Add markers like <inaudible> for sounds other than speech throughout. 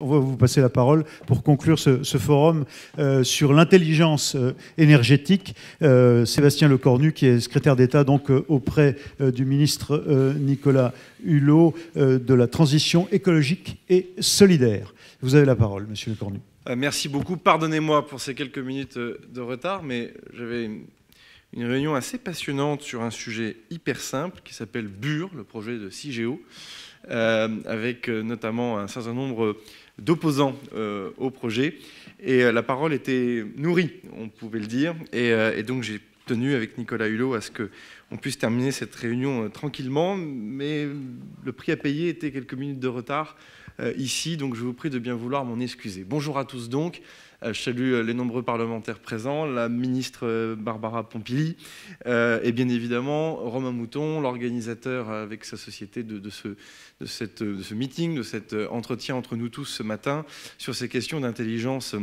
On va vous passer la parole pour conclure ce, forum euh, sur l'intelligence euh, énergétique. Euh, Sébastien Lecornu, qui est secrétaire d'État donc auprès du ministre Nicolas Hulot de la transition écologique et solidaire. Vous avez la parole, Monsieur Lecornu. Merci beaucoup. Pardonnez-moi pour ces quelques minutes de retard, mais j'avais une, une réunion assez passionnante sur un sujet hyper simple qui s'appelle BUR, le projet de CIGEO, avec notamment un certain nombre d'opposants euh, au projet. Et euh, la parole était nourrie, on pouvait le dire. Et, euh, donc j'ai tenu avec Nicolas Hulot à ce qu'on puisse terminer cette réunion euh, tranquillement, mais le prix à payer était quelques minutes de retard euh, ici, donc je vous prie de bien vouloir m'en excuser. Bonjour à tous donc. Euh, je salue les nombreux parlementaires présents, la ministre Barbara Pompili et bien évidemment Romain Mouton, l'organisateur avec sa société de, de, ce, de, de ce meeting, de cet entretien entre nous tous ce matin sur ces questions d'intelligence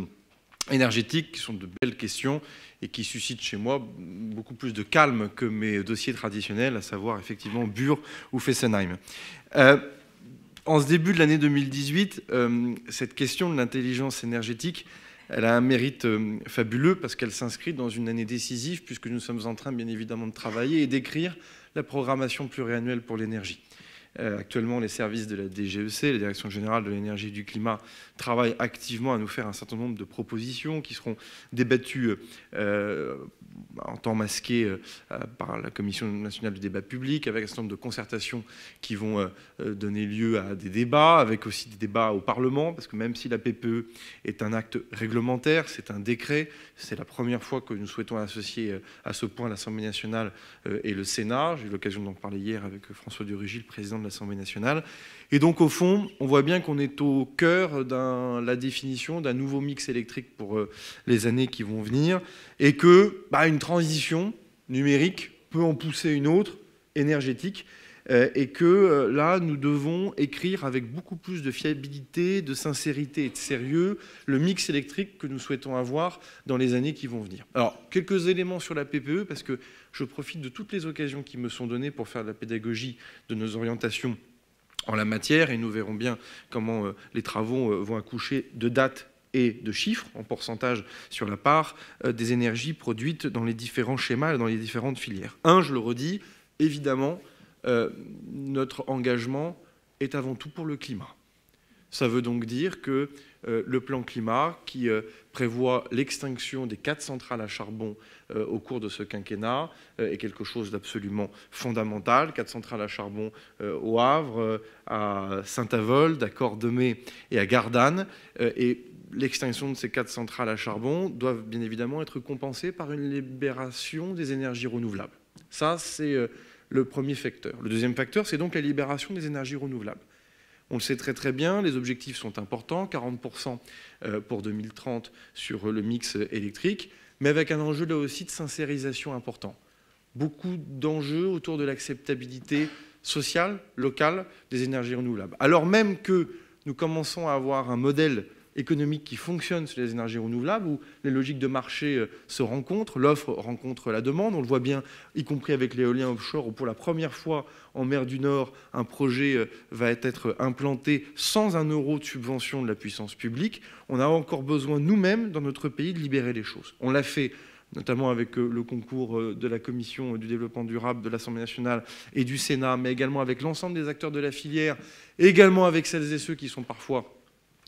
énergétiques, qui sont de belles questions et qui suscitent chez moi beaucoup plus de calme que mes dossiers traditionnels, à savoir effectivement Burr ou Fessenheim. Euh, en ce début de l'année 2018, euh, cette question de l'intelligence énergétique, elle a un mérite euh, fabuleux parce qu'elle s'inscrit dans une année décisive, puisque nous sommes en train, bien évidemment, de travailler et d'écrire la programmation pluriannuelle pour l'énergie. Euh, actuellement, les services de la DGEC, la Direction générale de l'énergie et du climat, travaillent activement à nous faire un certain nombre de propositions qui seront débattues euh, euh, en temps masqué par la Commission nationale du débat public, avec un certain nombre de concertations qui vont donner lieu à des débats, avec aussi des débats au Parlement, parce que même si la PPE est un acte réglementaire, c'est un décret, c'est la première fois que nous souhaitons associer à ce point l'Assemblée nationale et le Sénat. J'ai eu l'occasion d'en parler hier avec François Durugil, le président de l'Assemblée nationale. Et donc, au fond, on voit bien qu'on est au cœur de la définition d'un nouveau mix électrique pour euh, les années qui vont venir, et que bah, une transition numérique peut en pousser une autre énergétique. Euh, et que euh, là, nous devons écrire avec beaucoup plus de fiabilité, de sincérité et de sérieux le mix électrique que nous souhaitons avoir dans les années qui vont venir. Alors, quelques éléments sur la PPE, parce que je profite de toutes les occasions qui me sont données pour faire de la pédagogie de nos orientations en la matière, et nous verrons bien comment euh, les travaux vont accoucher de dates et de chiffres en pourcentage sur la part des énergies produites dans les différents schémas et dans les différentes filières. Un, je le redis, évidemment, euh, notre engagement est avant tout pour le climat. Ça veut donc dire que euh, le plan climat, qui euh, prévoit l'extinction des quatre centrales à charbon au cours de ce quinquennat, est quelque chose d'absolument fondamental. Quatre centrales à charbon au Havre, à Saint-Avold, à Cordemay et à Gardanne. et l'extinction de ces quatre centrales à charbon doivent bien évidemment être compensées par une libération des énergies renouvelables. Ça, c'est le premier facteur. Le deuxième facteur, c'est donc la libération des énergies renouvelables. On le sait très très bien, les objectifs sont importants, 40% pour 2030 euh, sur le mix électrique, mais avec un enjeu là aussi de sincérisation important. Beaucoup d'enjeux autour de l'acceptabilité sociale, locale des énergies renouvelables. Alors même que nous commençons à avoir un modèle économique qui fonctionne sur les énergies renouvelables, où les logiques de marché euh, se rencontrent, l'offre rencontre la demande. On le voit bien, y compris avec l'éolien offshore, où pour la première fois en mer du Nord, un projet euh, va être implanté sans un euro de subvention de la puissance publique. On a encore besoin, nous-mêmes, dans notre pays, de libérer les choses. On l'a fait notamment avec euh, le concours de la Commission du développement durable de l'Assemblée nationale et du Sénat, mais également avec l'ensemble des acteurs de la filière, également avec celles et ceux qui sont parfois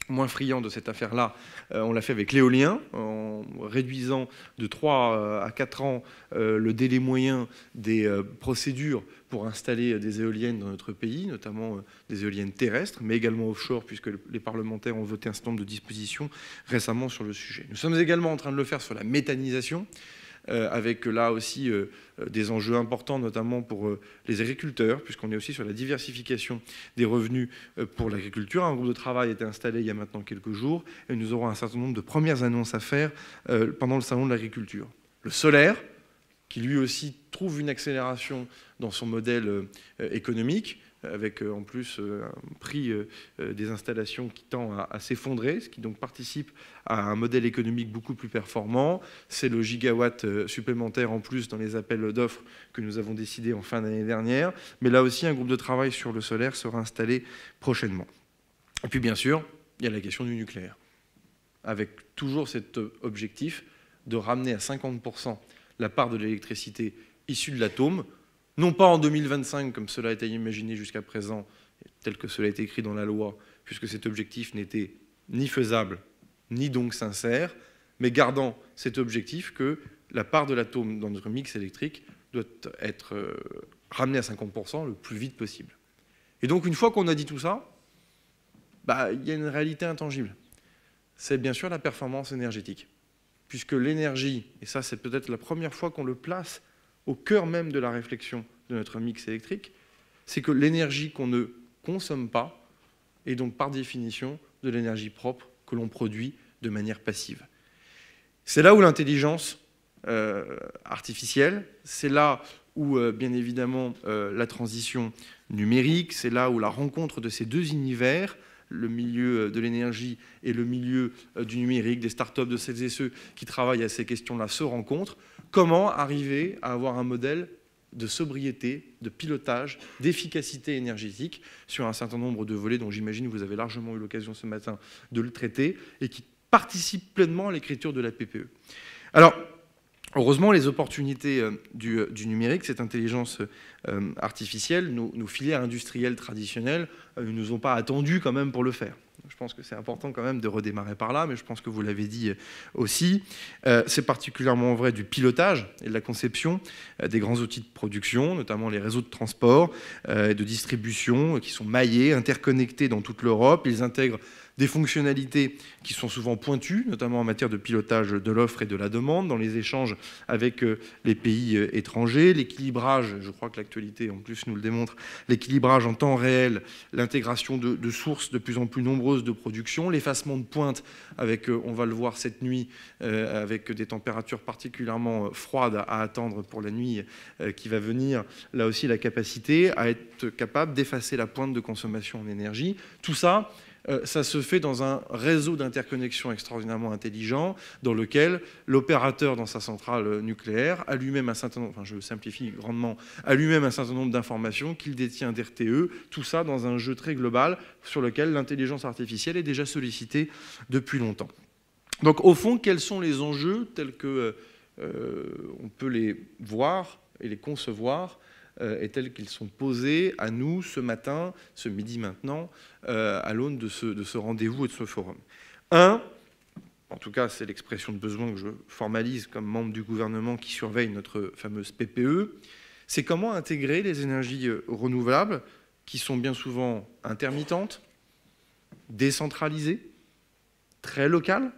moins friand de cette affaire-là, euh, on l'a fait avec l'éolien, en réduisant de 3 euh, à 4 ans euh, le délai moyen des procédures pour installer des éoliennes dans notre pays, notamment des éoliennes terrestres, mais également offshore, puisque les parlementaires ont voté un certain nombre de dispositions récemment sur le sujet. Nous sommes également en train de le faire sur la méthanisation. Euh, avec là aussi euh, euh, des enjeux importants, notamment pour les agriculteurs, puisqu'on est aussi sur la diversification des revenus pour l'agriculture. Un groupe de travail a été installé il y a maintenant quelques jours, et nous aurons un certain nombre de premières annonces à faire pendant le salon de l'agriculture. Le solaire, qui lui aussi trouve une accélération dans son modèle économique avec euh, en plus euh, un prix euh, des installations qui tend à, s'effondrer, ce qui donc participe à un modèle économique beaucoup plus performant. C'est le gigawatt supplémentaire en plus dans les appels d'offres que nous avons décidé en fin d'année dernière. Mais là aussi, un groupe de travail sur le solaire sera installé prochainement. Et puis bien sûr, il y a la question du nucléaire, avec toujours cet objectif de ramener à 50% la part de l'électricité issue de l'atome non pas en 2025 comme cela a été imaginé jusqu'à présent, tel que cela a été écrit dans la loi, puisque cet objectif n'était ni faisable ni donc sincère, mais gardant cet objectif que la part de l'atome dans notre mix électrique doit être euh, ramenée à 50% le plus vite possible. Et donc une fois qu'on a dit tout ça, bah, il y a une réalité intangible. C'est bien sûr la performance énergétique, puisque l'énergie, et ça c'est peut-être la première fois qu'on le place au cœur même de la réflexion de notre mix électrique, c'est que l'énergie qu'on ne consomme pas est donc par définition de l'énergie propre que l'on produit de manière passive. C'est là où l'intelligence euh, artificielle, c'est là où euh, bien évidemment euh, la transition numérique, c'est là où la rencontre de ces deux univers le milieu euh, de l'énergie et le milieu euh, du numérique, des start-up de celles et ceux qui travaillent à ces questions-là se rencontrent. Comment arriver à avoir un modèle de sobriété, de pilotage, d'efficacité énergétique sur un certain nombre de volets dont j'imagine vous avez largement eu l'occasion ce matin de le traiter et qui participent pleinement à l'écriture de la PPE. Alors, Heureusement, les opportunités euh, euh, du, numérique, cette intelligence euh, artificielle, nos, filières industrielles traditionnelles ne nous ont pas attendu quand même pour le faire. Je pense que c'est important quand même de redémarrer par là, mais je pense que vous l'avez dit aussi. c'est particulièrement vrai du pilotage et de la conception des grands outils de production, notamment les réseaux de transport et de distribution qui sont maillés, interconnectés dans toute l'Europe. Ils intègrent des fonctionnalités qui sont souvent pointues, notamment en matière de pilotage de l'offre et de la demande, dans les échanges avec euh, les pays euh, étrangers, l'équilibrage, je crois que l'actualité en plus nous le démontre, l'équilibrage en temps réel, l'intégration de, sources de plus en plus nombreuses de production, l'effacement de pointe avec, euh, on va le voir cette nuit, avec des températures particulièrement froides à attendre pour la nuit qui va venir, là aussi la capacité à être capable d'effacer la pointe de consommation en énergie. Tout ça, euh, ça se fait dans un réseau d'interconnexion extraordinairement intelligent, dans lequel l'opérateur, dans sa centrale euh, nucléaire, a lui-même un certain nombre, je simplifie grandement, a lui-même un certain nombre d'informations qu'il détient d'RTE, tout ça dans un jeu très global sur lequel l'intelligence artificielle est déjà sollicitée depuis longtemps. Donc au fond, quels sont les enjeux tels que euh, on peut les voir et les concevoir et euh, tels qu'ils sont posés à nous ce matin, ce midi maintenant, euh, à l'aune de ce, de ce rendez-vous et de ce forum. Un, en tout cas c'est l'expression de besoin que je formalise comme membre du gouvernement qui surveille notre fameuse PPE, c'est comment intégrer les énergies euh, renouvelables qui sont bien souvent intermittentes, décentralisées, très locales,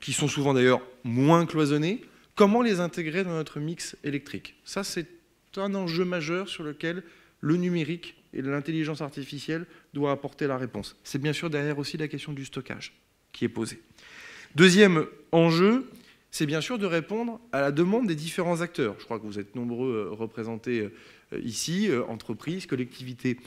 qui sont souvent d'ailleurs moins cloisonnées, comment les intégrer dans notre mix électrique Ça, c'est c'est un enjeu majeur sur lequel le numérique et l'intelligence artificielle doivent apporter la réponse. C'est bien sûr derrière aussi la question du stockage qui est posée. Deuxième enjeu, c'est bien sûr de répondre à la demande des différents acteurs. Je crois que vous êtes nombreux euh, représentés euh, ici, euh, entreprises, collectivités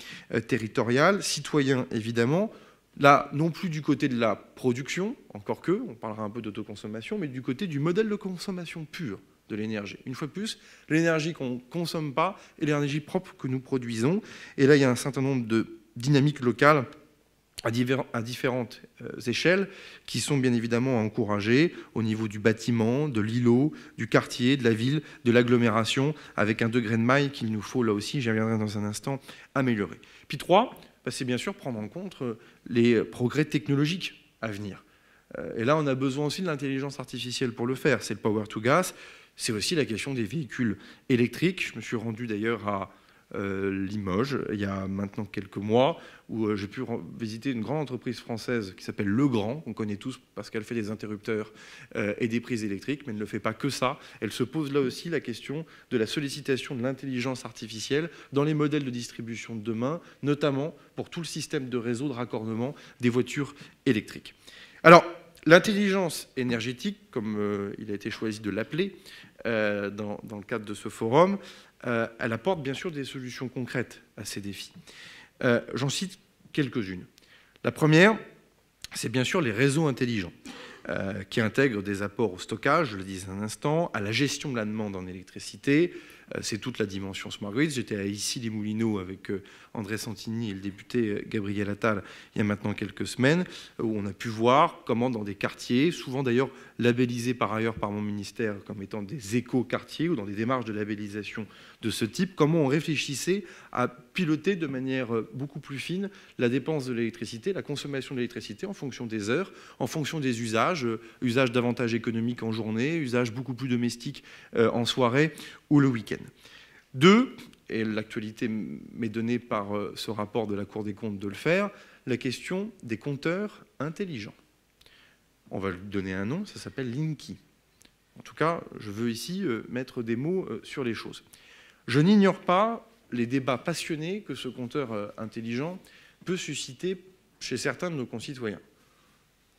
territoriales, citoyens évidemment. Là, non plus du côté de la production, encore que, on parlera un peu d'autoconsommation, mais du côté du modèle de consommation pur de l'énergie. Une fois de plus, l'énergie qu'on ne consomme pas et l'énergie propre que nous produisons. Et là, il y a un certain nombre de dynamiques locales à, différentes euh, échelles qui sont bien évidemment encouragées au niveau du bâtiment, de l'îlot, du quartier, de la ville, de l'agglomération, avec un degré de maille qu'il nous faut là aussi, j'y reviendrai dans un instant, améliorer. Puis trois, bah, c'est bien sûr prendre en compte euh, les progrès technologiques à venir. Euh, et là, on a besoin aussi de l'intelligence artificielle pour le faire. C'est le power to gas, c'est aussi la question des véhicules électriques. Je me suis rendu d'ailleurs à euh, Limoges il y a maintenant quelques mois où euh, j'ai pu visiter une grande entreprise française qui s'appelle Legrand, On connaît tous parce qu'elle fait des interrupteurs euh, et des prises électriques, mais elle ne fait pas que ça. Elle se pose là aussi la question de la sollicitation de l'intelligence artificielle dans les modèles de distribution de demain, notamment pour tout le système de réseau de raccordement des voitures électriques. Alors, L'intelligence énergétique, comme euh, il a été choisi de l'appeler euh, dans, le cadre de ce forum, euh, elle apporte bien sûr des solutions concrètes à ces défis. J'en cite quelques-unes. La première, c'est bien sûr les réseaux intelligents, qui intègrent des apports au stockage, je le disais un instant, à la gestion de la demande en électricité, euh, c'est toute la dimension smart grid. J'étais à ici les Moulineaux avec euh, André Santini et le député euh, Gabriel Attal il y a maintenant quelques semaines, où on a pu voir comment dans des quartiers, souvent d'ailleurs labellisés par ailleurs par mon ministère comme étant des éco-quartiers ou dans des démarches de labellisation de ce type, comment on réfléchissait à piloter de manière beaucoup plus fine la dépense de l'électricité, la consommation de l'électricité en fonction des heures, en fonction des usages, usage davantage économique en journée, usage beaucoup plus domestique en soirée ou le week-end. Deux, et l'actualité m'est donnée par euh, ce rapport de la Cour des comptes de le faire, la question des compteurs intelligents. On va lui donner un nom, ça s'appelle Linky. En tout cas, je veux ici euh, mettre des mots euh, sur les choses. Je n'ignore pas les débats passionnés que ce compteur intelligent peut susciter chez certains de nos concitoyens.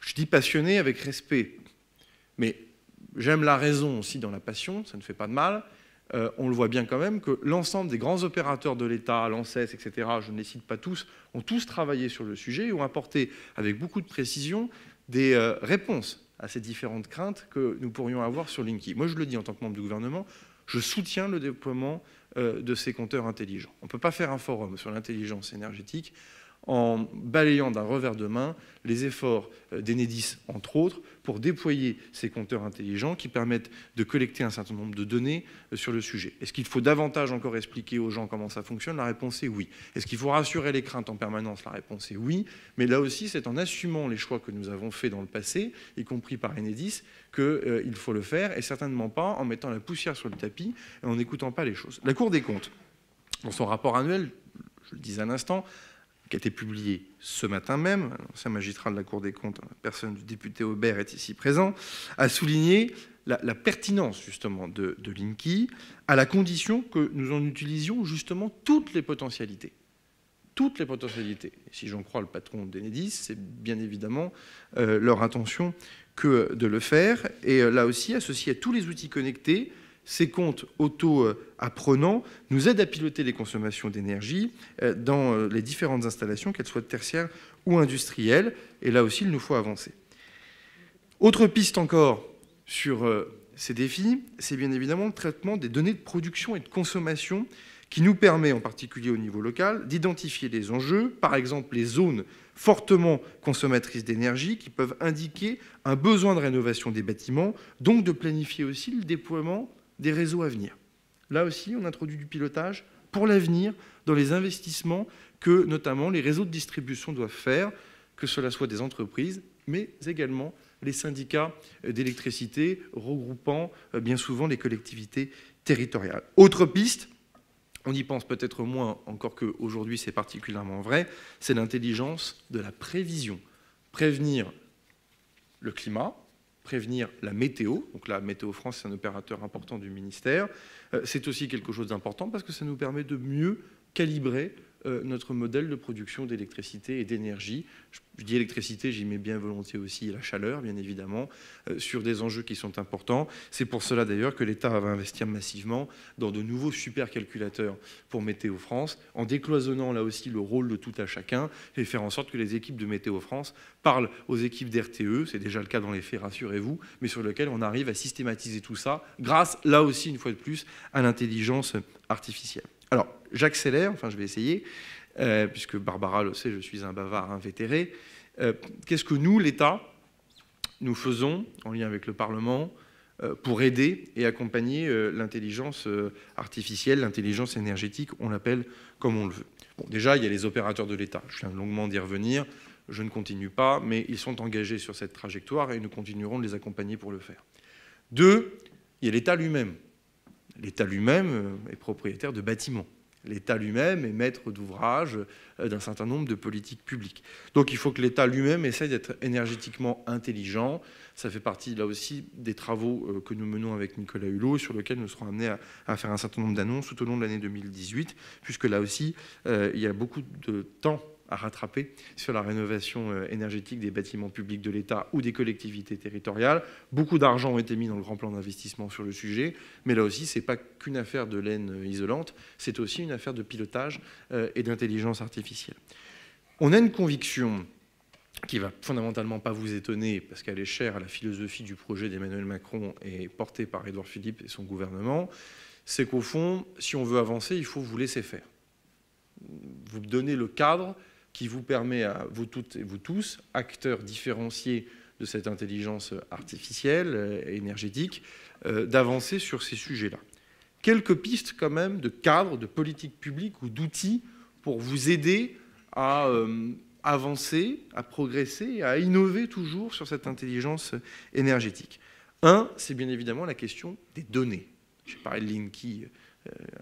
Je dis passionné avec respect, mais j'aime la raison aussi dans la passion, ça ne fait pas de mal, euh, on le voit bien quand même que l'ensemble des grands opérateurs de l'État, l'ANSES, etc., je ne les cite pas tous, ont tous travaillé sur le sujet et ont apporté avec beaucoup de précision des euh, réponses à ces différentes craintes que nous pourrions avoir sur Linky. Moi, je le dis en tant que membre du gouvernement, je soutiens le déploiement euh, de ces compteurs intelligents. On ne peut pas faire un forum sur l'intelligence énergétique en balayant d'un revers de main les efforts euh, d'Enedis, entre autres, pour déployer ces compteurs intelligents qui permettent de collecter un certain nombre de données euh, sur le sujet. Est-ce qu'il faut davantage encore expliquer aux gens comment ça fonctionne La réponse est oui. Est-ce qu'il faut rassurer les craintes en permanence La réponse est oui. Mais là aussi, c'est en assumant les choix que nous avons faits dans le passé, y compris par Enedis, qu'il euh, faut le faire, et certainement pas en mettant la poussière sur le tapis et en n'écoutant pas les choses. La Cour des comptes, dans son rapport annuel, je le dis à l'instant, qui a été publié ce matin même, l'ancien magistrat de la Cour des comptes, personne du député Aubert est ici présent, a souligné la, pertinence justement de, de l'INKI, à la condition que nous en utilisions justement toutes les potentialités. Toutes les potentialités. si j'en crois le patron d'Enedis, c'est bien évidemment euh, leur intention que de le faire. Et euh, là aussi, associé à tous les outils connectés, ces comptes auto-apprenants nous aident à piloter les consommations d'énergie euh, dans euh, les différentes installations, qu'elles soient tertiaires ou industrielles. Et là aussi, il nous faut avancer. Autre piste encore sur euh, ces défis, c'est bien évidemment le traitement des données de production et de consommation qui nous permet, en particulier au niveau local, d'identifier les enjeux, par exemple les zones fortement consommatrices d'énergie qui peuvent indiquer un besoin de rénovation des bâtiments, donc de planifier aussi le déploiement des réseaux à venir. Là aussi, on introduit du pilotage pour l'avenir dans les investissements que notamment les réseaux de distribution doivent faire, que cela soit des entreprises, mais également les syndicats d'électricité regroupant euh, bien souvent les collectivités territoriales. Autre piste, on y pense peut-être moins, encore qu'aujourd'hui c'est particulièrement vrai, c'est l'intelligence de la prévision. Prévenir le climat, prévenir la météo. Donc la Météo France, c'est un opérateur important du ministère. Euh, c'est aussi quelque chose d'important parce que ça nous permet de mieux calibrer euh, notre modèle de production d'électricité et d'énergie. Je, dis électricité, j'y mets bien volontiers aussi la chaleur, bien évidemment, euh, sur des enjeux qui sont importants. C'est pour cela d'ailleurs que l'État va investir massivement dans de nouveaux supercalculateurs pour Météo France, en décloisonnant là aussi le rôle de tout à chacun et faire en sorte que les équipes de Météo France parlent aux équipes d'RTE, c'est déjà le cas dans les faits, rassurez-vous, mais sur lequel on arrive à systématiser tout ça grâce, là aussi, une fois de plus, à l'intelligence artificielle. Alors, j'accélère, enfin je vais essayer, euh, puisque Barbara le sait, je suis un bavard invétéré. Euh, qu'est-ce que nous, l'État, nous faisons en lien avec le Parlement euh, pour aider et accompagner l'intelligence artificielle, l'intelligence énergétique, on l'appelle comme on le veut. déjà, il y a les opérateurs de l'État. Je viens longuement d'y revenir. Je ne continue pas, mais ils sont engagés sur cette trajectoire et nous continuerons de les accompagner pour le faire. Deux, il y a l'État lui-même. L'État lui-même euh, est propriétaire de bâtiments. L'État lui-même est maître d'ouvrage euh, d'un certain nombre de politiques publiques. Donc il faut que l'État lui-même essaie d'être énergétiquement intelligent. Ça fait partie là aussi des travaux euh, que nous menons avec Nicolas Hulot, sur lesquels nous serons amenés à, faire un certain nombre d'annonces tout au long de l'année 2018, puisque là aussi, il y a beaucoup de temps à rattraper sur la rénovation euh, énergétique des bâtiments publics de l'État ou des collectivités territoriales. Beaucoup d'argent a été mis dans le grand plan d'investissement sur le sujet, mais là aussi, ce n'est pas qu'une affaire de laine euh, isolante, c'est aussi une affaire de pilotage euh, et d'intelligence artificielle. On a une conviction qui ne va fondamentalement pas vous étonner parce qu'elle est chère à la philosophie du projet d'Emmanuel Macron et portée par Edouard Philippe et son gouvernement, c'est qu'au fond, si on veut avancer, il faut vous laisser faire. Vous donner le cadre, qui vous permet à vous toutes et vous tous, acteurs différenciés de cette intelligence artificielle euh, et énergétique, euh, d'avancer sur ces sujets-là. Quelques pistes quand même de cadres, de politiques publiques ou d'outils pour vous aider à euh, avancer, à progresser, à innover toujours sur cette intelligence énergétique. Un, c'est bien évidemment la question des données. J'ai parlé de l'INKI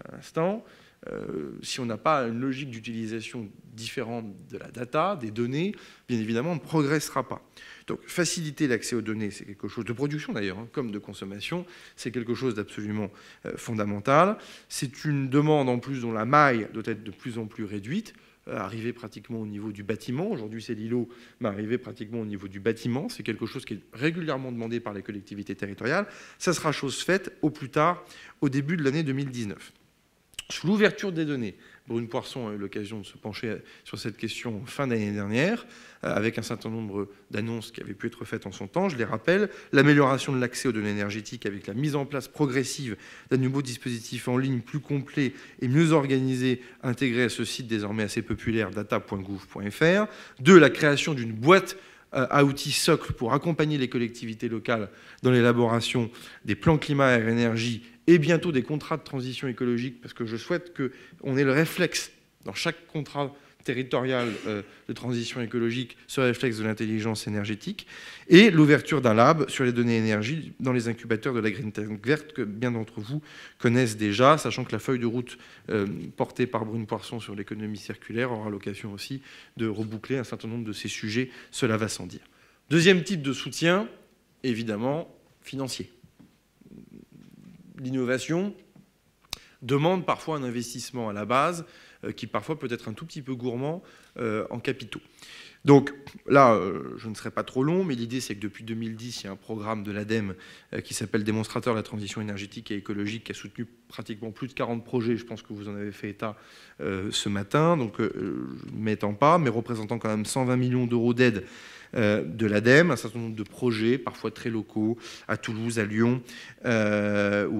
à l'instant. Euh, si on n'a pas une logique d'utilisation différente de la data, des données, bien évidemment, on ne progressera pas. Donc faciliter l'accès aux données, c'est quelque chose de production d'ailleurs, hein, comme de consommation, c'est quelque chose d'absolument euh, fondamental. C'est une demande en plus dont la maille doit être de plus en plus réduite euh, arriver pratiquement au niveau du bâtiment. Aujourd'hui, c'est l'îlot, mais arriver pratiquement au niveau du bâtiment. C'est quelque chose qui est régulièrement demandé par les collectivités territoriales. Ça sera chose faite au plus tard, au début de l'année 2019 sous l'ouverture des données. Brune Poisson a eu l'occasion de se pencher sur cette question fin d'année dernière, euh, avec un certain nombre d'annonces qui avaient pu être faites en son temps. Je les rappelle, l'amélioration de l'accès aux données énergétiques avec la mise en place progressive d'un nouveau dispositif en ligne plus complet et mieux organisé, intégré à ce site désormais assez populaire data.gouv.fr. Deux, la création d'une boîte euh, à outils socle pour accompagner les collectivités locales dans l'élaboration des plans climat, air, énergie et bientôt des contrats de transition écologique, parce que je souhaite qu'on ait le réflexe dans chaque contrat territorial euh, de transition écologique, ce réflexe de l'intelligence énergétique, et l'ouverture d'un lab sur les données énergie dans les incubateurs de la Green Tech verte que bien d'entre vous connaissent déjà, sachant que la feuille de route euh, portée par Brune Poisson sur l'économie circulaire aura l'occasion aussi de reboucler un certain nombre de ces sujets, cela va sans dire. Deuxième type de soutien, évidemment, financier l'innovation demande parfois un investissement à la base euh, qui parfois peut être un tout petit peu gourmand euh, en capitaux. Donc là, euh, je ne serai pas trop long, mais l'idée c'est que depuis 2010, il y a un programme de l'ADEME euh, qui s'appelle Démonstrateur de la transition énergétique et écologique qui a soutenu pratiquement plus de 40 projets, je pense que vous en avez fait état euh, ce matin, donc je ne m'étends pas, mais représentant quand même 120 millions d'euros d'aide de l'ADEME, un certain nombre de projets, parfois très locaux, à Toulouse, à Lyon ou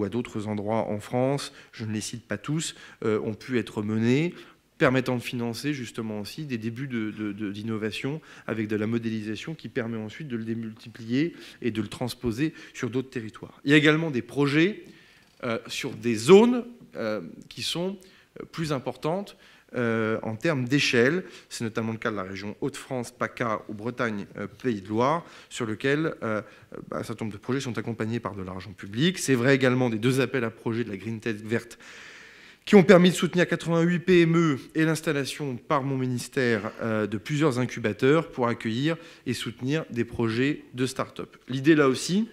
à d'autres endroits en France, je ne les cite pas tous, ont pu être menés permettant de financer justement aussi des débuts d'innovation de, avec de la modélisation qui permet ensuite de le démultiplier et de le transposer sur d'autres territoires. Il y a également des projets euh, sur des zones euh, qui sont euh, plus importantes en termes d'échelle. C'est notamment le cas de la région Hauts-de-France, PACA ou Bretagne, Pays de Loire, sur lequel bah, un certain nombre de projets sont accompagnés par de l'argent public. C'est vrai également des deux appels à projets de la Green Tech verte qui ont permis de soutenir 88 PME et l'installation par mon ministère euh, de plusieurs incubateurs pour accueillir et soutenir des projets de start-up. L'idée là aussi,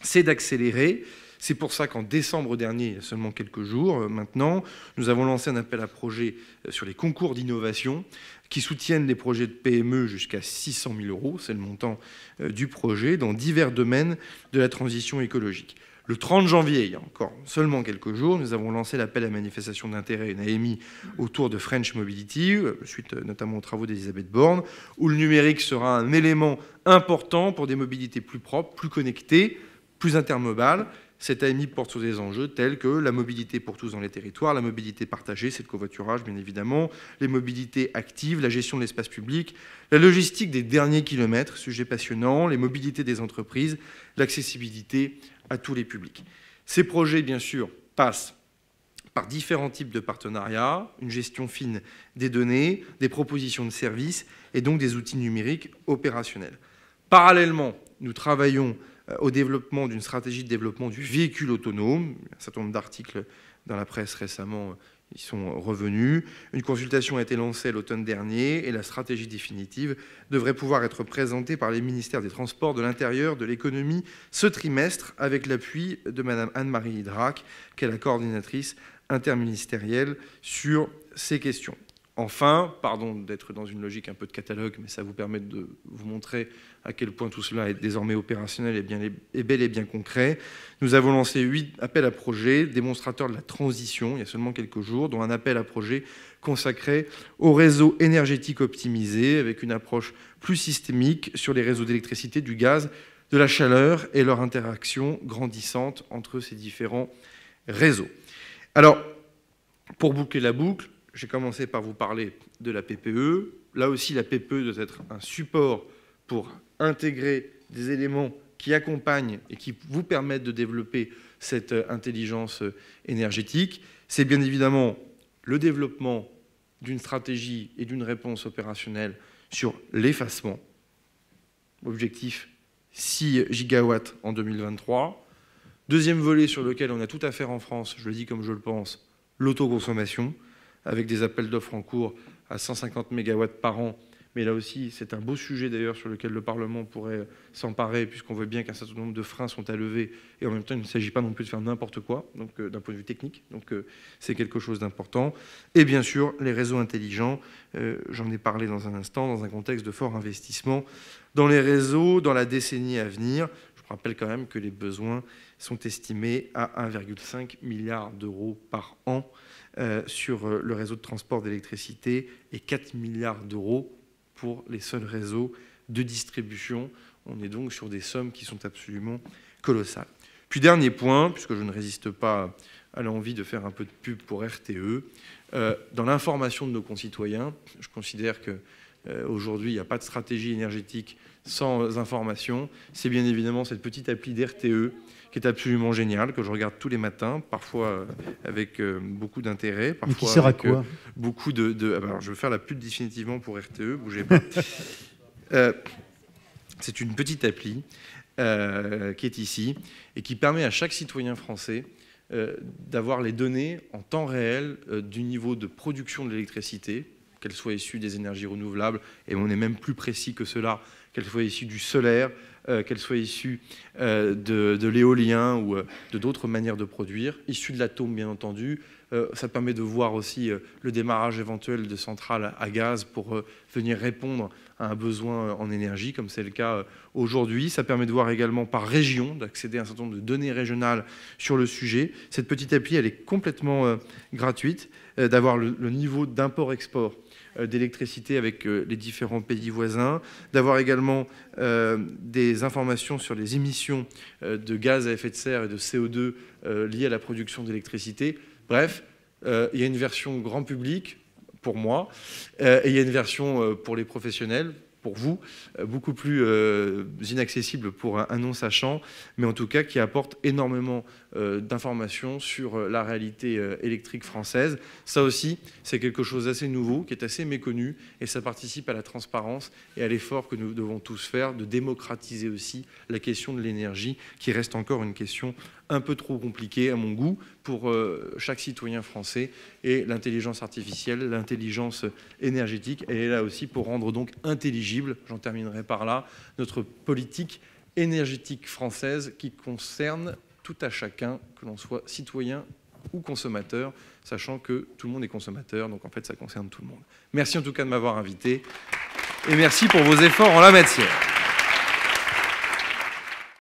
c'est d'accélérer. C'est pour ça qu'en décembre dernier, seulement quelques jours euh, maintenant, nous avons lancé un appel à projets euh, sur les concours d'innovation qui soutiennent des projets de PME jusqu'à 600 000 euros, c'est le montant euh, du projet, dans divers domaines de la transition écologique. Le 30 janvier, il y a encore seulement quelques jours, nous avons lancé l'appel à manifestation d'intérêt, une AMI, autour de French Mobility, euh, suite euh, notamment aux travaux d'Elisabeth Borne, où le numérique sera un élément important pour des mobilités plus propres, plus connectées, plus intermodales, cette AMI porte sur des enjeux tels que la mobilité pour tous dans les territoires, la mobilité partagée, c'est le covoiturage bien évidemment, les mobilités actives, la gestion de l'espace public, la logistique des derniers kilomètres, sujet passionnant, les mobilités des entreprises, l'accessibilité à tous les publics. Ces projets, bien sûr, passent par différents types de partenariats, une gestion fine des données, des propositions de services et donc des outils numériques opérationnels. Parallèlement, nous travaillons euh, au développement d'une stratégie de développement du véhicule autonome. Un certain nombre d'articles dans la presse récemment euh, y sont revenus. Une consultation a été lancée l'automne dernier et la stratégie définitive devrait pouvoir être présentée par les ministères des Transports, de l'Intérieur, de l'Économie ce trimestre avec l'appui de Mme Anne-Marie Hydrac, qui est la coordinatrice interministérielle sur ces questions. Enfin, pardon d'être dans une logique un peu de catalogue, mais ça vous permet de vous montrer à quel point tout cela est désormais opérationnel et, bien, bel et bien concret. Nous avons lancé huit appels à projets, démonstrateurs de la transition, il y a seulement quelques jours, dont un appel à projet consacré aux réseaux énergétiques optimisés avec une approche plus systémique sur les réseaux d'électricité, du gaz, de la chaleur et leur interaction grandissante entre ces différents réseaux. Alors, pour boucler la boucle, j'ai commencé par vous parler de la PPE. Là aussi, la PPE doit être un support pour intégrer des éléments qui accompagnent et qui vous permettent de développer cette euh, intelligence euh, énergétique. C'est bien évidemment le développement d'une stratégie et d'une réponse opérationnelle sur l'effacement. Objectif 6 gigawatts en 2023. Deuxième volet sur lequel on a tout à faire en France, je le dis comme je le pense, l'autoconsommation avec des appels d'offres en cours à 150 MW par an. Mais là aussi, c'est un beau sujet d'ailleurs sur lequel le Parlement pourrait s'emparer, puisqu'on voit bien qu'un certain nombre de freins sont à lever. Et en même temps, il ne s'agit pas non plus de faire n'importe quoi, donc euh, d'un point de vue technique. Donc euh, c'est quelque chose d'important. Et bien sûr, les réseaux intelligents. Euh, j'en ai parlé dans un instant, dans un contexte de fort investissement dans les réseaux, dans la décennie à venir. Je rappelle quand même que les besoins sont estimés à 1,5 milliard d'euros par an euh, sur euh, le réseau de transport d'électricité et 4 milliards d'euros pour les seuls réseaux de distribution. On est donc sur des sommes qui sont absolument colossales. Puis dernier point, puisque je ne résiste pas à l'envie de faire un peu de pub pour RTE, euh, dans l'information de nos concitoyens, je considère que aujourd'hui il n'y a pas de stratégie énergétique sans information, c'est bien évidemment cette petite appli d'RTE est absolument génial, que je regarde tous les matins, parfois euh, avec euh, beaucoup d'intérêt, parfois sert avec à euh, quoi beaucoup de, ah bah Alors, je vais faire la pute définitivement pour RTE, bougez pas. <laughs> c'est une petite appli qui est ici et qui permet à chaque citoyen français d'avoir les données en temps réel du niveau de production de l'électricité, qu'elle soit issue des énergies renouvelables, et on est même plus précis que cela, qu'elle soit issue du solaire, euh, qu'elle qu'elles soient issues euh, de, l'éolien ou euh, de d'autres manières de produire, issues de l'atome bien entendu. ça permet de voir aussi le démarrage éventuel de centrales à gaz pour venir répondre à un besoin en énergie, comme c'est le cas aujourd'hui. Ça permet de voir également par région, d'accéder à un certain nombre de données régionales sur le sujet. Cette petite appli, elle est complètement gratuite, d'avoir le niveau d'import-export euh, d'électricité avec euh, les différents pays voisins, d'avoir également euh, des informations sur les émissions de gaz à effet de serre et de CO2 liées à la production d'électricité. Bref, il y a une version grand public pour moi et il y a une version pour les professionnels, pour vous, euh, beaucoup plus euh, inaccessible pour un, non-sachant, mais en tout cas qui apporte énormément euh, d'informations sur la réalité électrique française. Ça aussi, c'est quelque chose d'assez nouveau, qui est assez méconnu, et ça participe à la transparence et à l'effort que nous devons tous faire de démocratiser aussi la question de l'énergie, qui reste encore une question un peu trop compliquée à mon goût, pour euh, chaque citoyen français. Et l'intelligence artificielle, l'intelligence énergétique, elle est là aussi pour rendre donc intelligible, j'en terminerai par là, notre politique énergétique française qui concerne tout à chacun, que l'on soit citoyen ou consommateur, sachant que tout le monde est consommateur, donc en fait ça concerne tout le monde. Merci en tout cas de m'avoir invité et merci pour vos efforts en la matière.